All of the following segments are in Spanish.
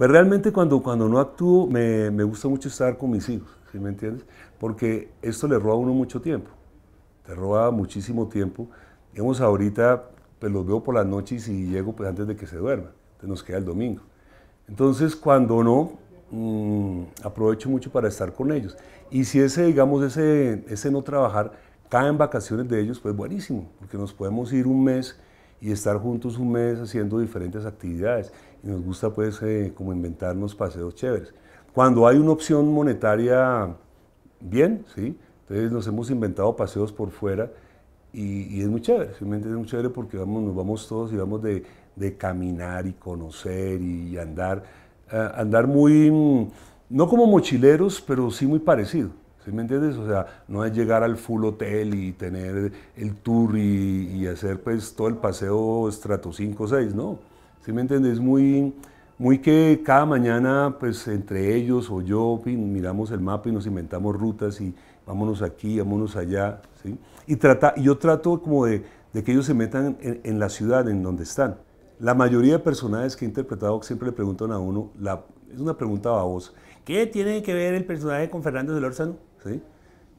Pues realmente cuando, cuando no actúo me, me gusta mucho estar con mis hijos, ¿sí me entiendes? Porque esto le roba a uno mucho tiempo, te roba muchísimo tiempo. Digamos, ahorita pues los veo por las noches y llego pues antes de que se duerma, entonces nos queda el domingo. Entonces cuando no, mm, aprovecho mucho para estar con ellos. Y si ese, digamos, ese, ese no trabajar cae en vacaciones de ellos, pues buenísimo, porque nos podemos ir un mes y estar juntos un mes haciendo diferentes actividades. Y nos gusta pues eh, como inventarnos paseos chéveres. Cuando hay una opción monetaria bien, ¿sí? Entonces nos hemos inventado paseos por fuera y, es muy chévere, simplemente es muy chévere porque vamos, nos vamos todos y vamos de, caminar y conocer y, andar, eh, andar muy, no como mochileros, pero sí muy parecido me entiendes? O sea, no es llegar al full hotel y tener el tour y, hacer pues todo el paseo estrato 5 o 6, no. ¿Sí me entiendes? Muy, muy que cada mañana pues entre ellos o yo miramos el mapa y nos inventamos rutas y vámonos aquí, vámonos allá, ¿sí? Y trata, yo trato como de, que ellos se metan en, la ciudad en donde están. La mayoría de personajes que he interpretado siempre le preguntan a uno, es una pregunta babosa, ¿qué tiene que ver el personaje con Fernando Solórzano? ¿sí?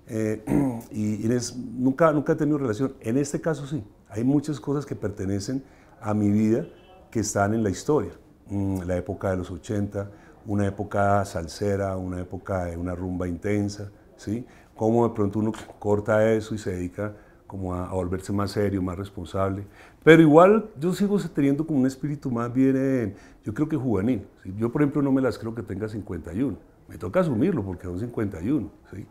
Eh, y, nunca, nunca he tenido relación. En este caso sí, hay muchas cosas que pertenecen a mi vida que están en la historia. Mm, la época de los 80, una época salsera, una época de una rumba intensa, ¿sí? Cómo de pronto uno corta eso y se dedica como a, volverse más serio, más responsable. Pero igual yo sigo teniendo como un espíritu más bien, eh, yo creo que juvenil. Yo, por ejemplo, no me las creo que tenga 51. Me toca asumirlo porque un 51, ¿sí?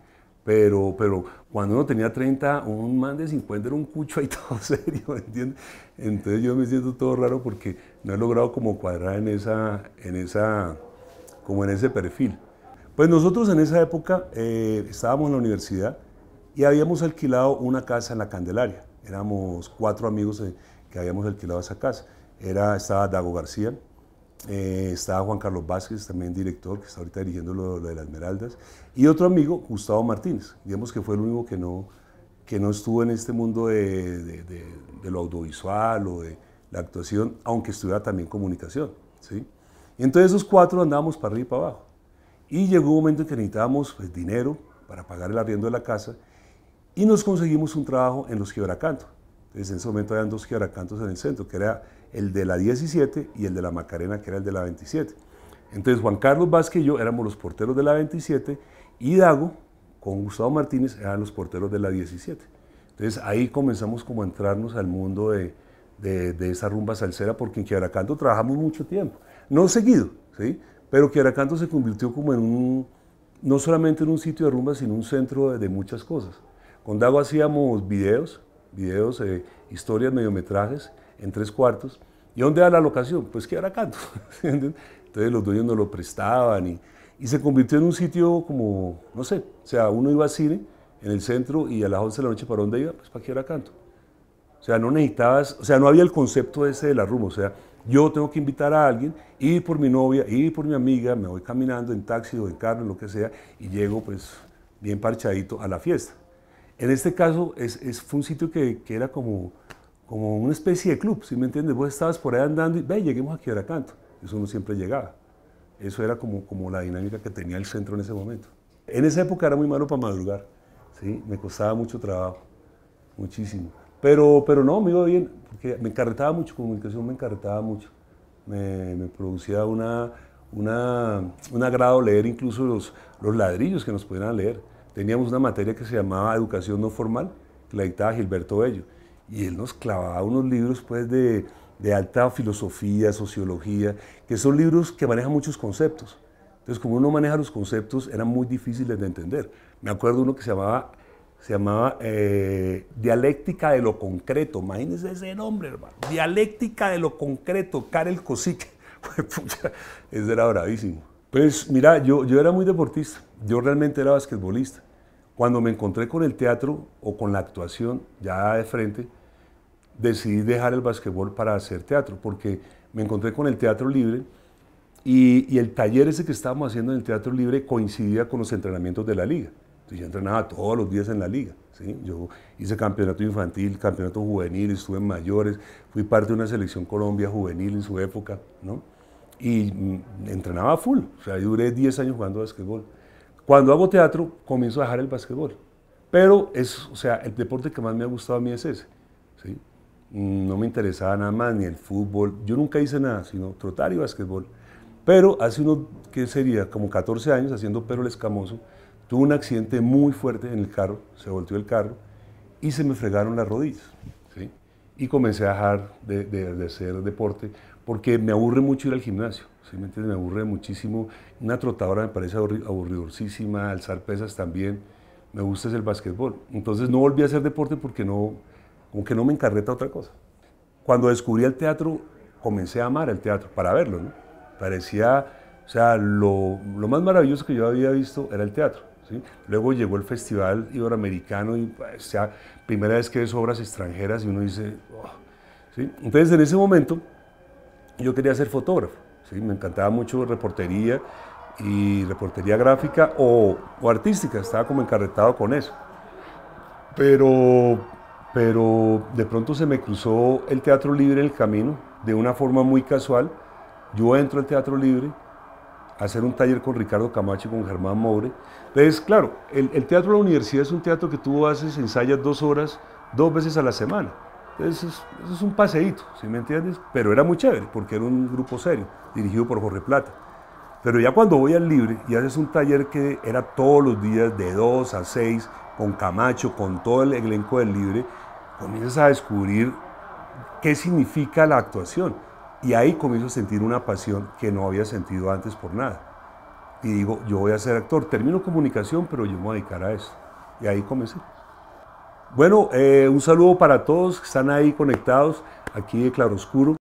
Pero, pero cuando uno tenía 30, un man de 50 era un cucho ahí todo serio, entiendes? Entonces yo me siento todo raro porque no he logrado como cuadrar en esa, en esa, como en ese perfil. Pues nosotros en esa época eh, estábamos en la universidad y habíamos alquilado una casa en la Candelaria. Éramos cuatro amigos eh, que habíamos alquilado esa casa. Era, estaba Dago García, eh, estaba Juan Carlos Vázquez, también director, que está ahorita dirigiendo lo, de las Esmeraldas. Y otro amigo, Gustavo Martínez, digamos que fue el único que no, que no estuvo en este mundo de, lo audiovisual o de la actuación, aunque estuviera también comunicación. ¿sí? Y entonces esos cuatro andábamos para arriba y para abajo. Y llegó un momento en que necesitábamos pues, dinero para pagar el arriendo de la casa y nos conseguimos un trabajo en los quebracantos entonces en ese momento habían dos quebracantos en el centro, que era el de la 17 y el de la Macarena, que era el de la 27. Entonces Juan Carlos Vázquez y yo éramos los porteros de la 27 y Dago con Gustavo Martínez eran los porteros de la 17. Entonces ahí comenzamos como a entrarnos al mundo de, de, esa rumba salsera porque en Quebracanto trabajamos mucho tiempo, no seguido, ¿sí? pero Quebracanto se convirtió como en un, no solamente en un sitio de rumba, sino un centro de muchas cosas. Con Dago hacíamos videos, videos, eh, historias, mediometrajes en tres cuartos. ¿Y dónde era la locación? Pues que era canto. Entonces los dueños no lo prestaban y, se convirtió en un sitio como, no sé, o sea, uno iba a cine en el centro y a las 11 de la noche para dónde iba, pues para que era canto. O sea, no necesitabas, o sea, no había el concepto ese de la rumba. o sea, yo tengo que invitar a alguien, ir por mi novia, ir por mi amiga, me voy caminando en taxi o en carro, lo que sea, y llego pues bien parchadito a la fiesta. En este caso es, fue un sitio que, era como, una especie de club, ¿sí me entiendes? Vos estabas por ahí andando y ve, lleguemos aquí ahora canto. Eso no siempre llegaba. Eso era como, la dinámica que tenía el centro en ese momento. En esa época era muy malo para madrugar, ¿sí? Me costaba mucho trabajo, muchísimo. Pero, no, me iba bien, porque me encarretaba mucho, comunicación me encarretaba mucho. Me, producía una, un agrado leer incluso los ladrillos que nos pudieran leer teníamos una materia que se llamaba Educación No Formal, que la dictaba Gilberto Bello. Y él nos clavaba unos libros pues de, de alta filosofía, sociología, que son libros que manejan muchos conceptos. Entonces, como uno maneja los conceptos, eran muy difíciles de entender. Me acuerdo uno que se llamaba, se llamaba eh, Dialéctica de lo Concreto. Imagínense ese nombre, hermano. Dialéctica de lo Concreto, Karel Kosik. ese era bravísimo. Pues mira, yo, yo era muy deportista. Yo realmente era basquetbolista. Cuando me encontré con el teatro o con la actuación ya de frente, decidí dejar el básquetbol para hacer teatro, porque me encontré con el teatro libre y, el taller ese que estábamos haciendo en el teatro libre coincidía con los entrenamientos de la liga. yo entrenaba todos los días en la liga. Yo hice campeonato infantil, campeonato juvenil, estuve en mayores, fui parte de una selección Colombia juvenil en su época, Y mm, entrenaba full, o sea, yo duré 10 años jugando básquetbol. Cuando hago teatro, comienzo a dejar el básquetbol. Pero es, o sea, el deporte que más me ha gustado a mí es ese. Mm, no me interesaba nada más, ni el fútbol. Yo nunca hice nada, sino trotar y básquetbol. Pero hace unos, ¿qué sería? Como 14 años, haciendo perro el escamoso, tuve un accidente muy fuerte en el carro, se volteó el carro y se me fregaron las rodillas. Y comencé a dejar de, de, de hacer deporte porque me aburre mucho ir al gimnasio. ¿sí me aburre muchísimo. Una trotadora me parece aburridorcísima, alzar pesas también. Me gusta es el básquetbol. Entonces no volví a hacer deporte porque no, como no me encarreta otra cosa. Cuando descubrí el teatro, comencé a amar el teatro para verlo, Parecía, o sea, lo, lo más maravilloso que yo había visto era el teatro. Luego llegó el Festival Iberoamericano y, o pues, sea, primera vez que ves obras extranjeras y uno dice, oh", Entonces, en ese momento, yo quería ser fotógrafo. Me encantaba mucho reportería y reportería gráfica o, artística, estaba como encarretado con eso. Pero, de pronto se me cruzó el teatro libre en el camino, de una forma muy casual. Yo entro al teatro libre a hacer un taller con Ricardo Camacho y con Germán Moure. Entonces, claro, el, el teatro de la universidad es un teatro que tú haces, ensayas dos horas, dos veces a la semana. Eso es, un paseíto, si me entiendes? Pero era muy chévere porque era un grupo serio, dirigido por Jorge Plata. Pero ya cuando voy al libre y haces un taller que era todos los días de 2 a 6 con Camacho, con todo el elenco del libre, comienzas a descubrir qué significa la actuación. Y ahí comienzo a sentir una pasión que no había sentido antes por nada. Y digo, yo voy a ser actor, termino comunicación, pero yo me voy a dedicar a eso Y ahí comencé. Bueno, eh, un saludo para todos que están ahí conectados aquí de Claroscuro.